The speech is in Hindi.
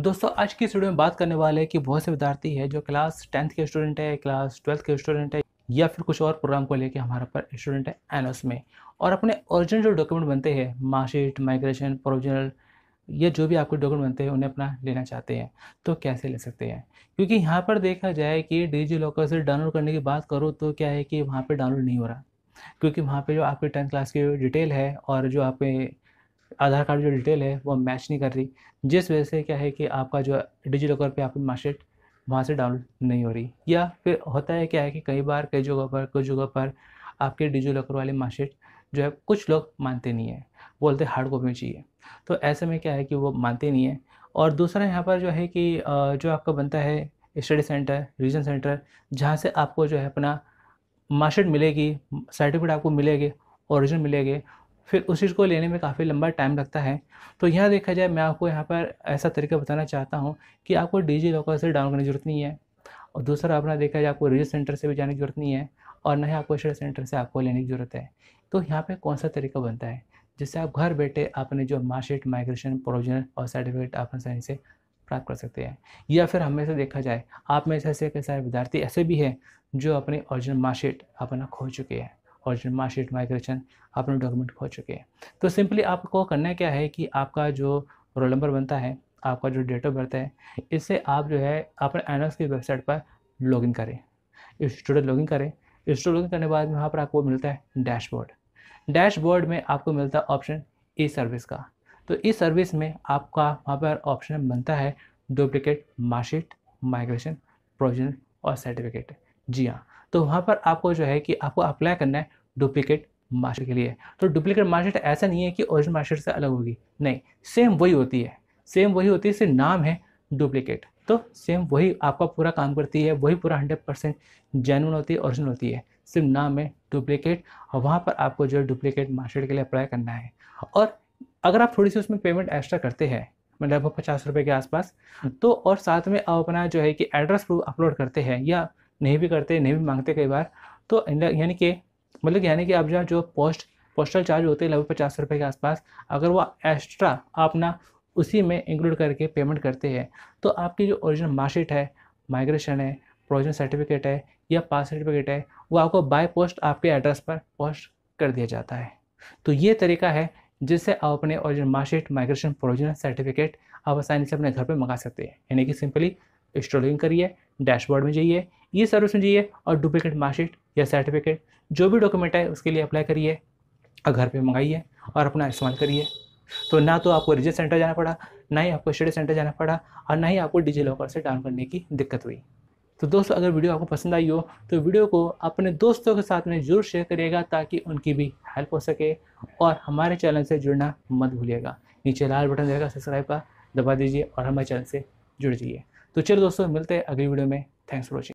दोस्तों आज की स्टूडियो में बात करने वाले हैं कि बहुत से विद्यार्थी है जो क्लास टेंथ के स्टूडेंट है क्लास ट्वेल्थ के स्टूडेंट है या फिर कुछ और प्रोग्राम को लेकर हमारे पर स्टूडेंट है एन में और अपने ओरिजिनल जो डॉक्यूमेंट बनते हैं मार्कशीट माइग्रेशन प्रोविजनल या जो भी आपके डॉक्यूमेंट बनते हैं उन्हें अपना लेना चाहते हैं तो कैसे ले सकते हैं क्योंकि यहाँ पर देखा जाए कि डिजी लॉकर से डाउनलोड करने की बात करो तो क्या है कि वहाँ पर डाउनलोड नहीं हो रहा क्योंकि वहाँ पर जो आपके टेंथ क्लास की डिटेल है और जो आपके आधार कार्ड जो डिटेल है वो मैच नहीं कर रही जिस वजह से क्या है कि आपका जो डिजी लॉकर पर आपकी मार्कशीट वहाँ से डाउनलोड नहीं हो रही या फिर होता है क्या है कि कई बार कई जगह पर कुछ जगह पर आपके डिजी लॉकर वाले मार्कशीट जो है कुछ लोग मानते नहीं हैं बोलते हार्ड कॉपी में चाहिए तो ऐसे में क्या है कि वो मानते नहीं है और दूसरा यहाँ पर जो है कि जो आपका बनता है स्टडी सेंटर रीजन सेंटर जहाँ से आपको जो है अपना मार्कशीट मिलेगी सर्टिफिकेट आपको मिलेगी ओरिजिनल मिलेगी फिर उस चीज़ को लेने में काफ़ी लंबा टाइम लगता है तो यहाँ देखा जाए मैं आपको यहाँ पर ऐसा तरीका बताना चाहता हूँ कि आपको डिजी लॉकर से डाउनलोड करने की ज़रूरत नहीं है और दूसरा अपना देखा जाए आपको रजिस्टर सेंटर से भी जाने की ज़रूरत नहीं है और न ही आपको शेयर सेंटर से आपको लेने की ज़रूरत है तो यहाँ पर कौन सा तरीका बनता है जिससे आप घर बैठे अपने जो मार्कशीट माइग्रेशन प्रोविजनल और सर्टिफिकेट आप आसानी से प्राप्त कर सकते हैं या फिर हमेशा देखा जाए आप में से कई सारे विद्यार्थी ऐसे भी हैं जो अपने ओरिजिनल मार्कशीट अपना खो चुके हैं ऑरिजिनल मार्कशीट माइग्रेशन अपने डॉक्यूमेंट खो चुके हैं तो सिंपली आपको करना क्या है कि आपका जो रोल नंबर बनता है आपका जो डेट ऑफ बर्थ है इससे आप जो है अपने एनएस की वेबसाइट पर लॉगिन करें स्टूडेंट लॉगिन करें लॉग लॉगिन करने के बाद वहाँ पर आपको मिलता है डैशबोर्ड डैशबोर्ड में आपको मिलता है ऑप्शन ई सर्विस का तो ई सर्विस में आपका वहाँ पर ऑप्शन बनता है डुप्लिकेट मार्कशीट माइग्रेशन प्रोविजन और सर्टिफिकेट जी हाँ तो वहाँ पर आपको जो है कि आपको अप्लाई करना है डुप्लीकेट मार्कशीट के लिए तो डुप्लीकेट मार्कशीट तो ऐसा नहीं है कि ओरिजिनल मार्कशीट से अलग होगी नहीं सेम वही होती है सेम वही होती है सिर्फ नाम है डुप्लीकेट तो सेम वही आपका पूरा काम करती है वही पूरा हंड्रेड परसेंट जेनुअन होती है ओरिजिनल होती है सिर्फ नाम है डुप्लीकेट और वहाँ पर आपको जो है डुप्लीकेट मार्कशीट के लिए अप्लाई करना है और अगर आप थोड़ी सी उसमें पेमेंट एक्स्ट्रा करते हैं मतलब लगभग पचास रुपये के आसपास तो और साथ में आप अपना जो है कि एड्रेस प्रूफ अपलोड करते हैं या नहीं भी करते नहीं भी मांगते कई बार तो यानी कि मतलब यानी कि आप जो जो पोस्ट पोस्टल चार्ज होते हैं लगभग पचास रुपये के आसपास अगर वो एक्स्ट्रा आप ना उसी में इंक्लूड करके पेमेंट करते हैं तो आपकी जो ओरिजिनल मार्कशीट है माइग्रेशन है प्रोविजन सर्टिफिकेट है या पास सर्टिफिकेट है वो आपको बाय पोस्ट आपके एड्रेस पर पोस्ट कर दिया जाता है तो ये तरीका है जिससे आप अपने original marksheet migration provision certificate आप आसानी से अपने घर पर मंगा सकते हैं यानी कि सिंपली स्टोलिंग करिए डैशबोर्ड में जाइए ये सर्विस में जाइए और डुप्लीकेट मार्कशीट या सर्टिफिकेट जो भी डॉक्यूमेंट है उसके लिए अप्लाई करिए और घर पर मंगाइए और अपना इस्तेमाल करिए तो ना तो आपको रीजन सेंटर जाना पड़ा ना ही आपको स्टडी सेंटर जाना पड़ा और ना ही आपको डिजी लॉकर से डाउन करने की दिक्कत हुई तो दोस्तों अगर वीडियो आपको पसंद आई हो तो वीडियो को अपने दोस्तों के साथ में जरूर शेयर करिएगा ताकि उनकी भी हेल्प हो सके और हमारे चैनल से जुड़ना मत भूलिएगा नीचे लाल बटन रहेगा सब्सक्राइब का दबा दीजिए और हमारे चैनल से जुड़ जाइए तो चलो दोस्तों मिलते हैं अगली वीडियो में थैंक्स फॉर वॉचिंग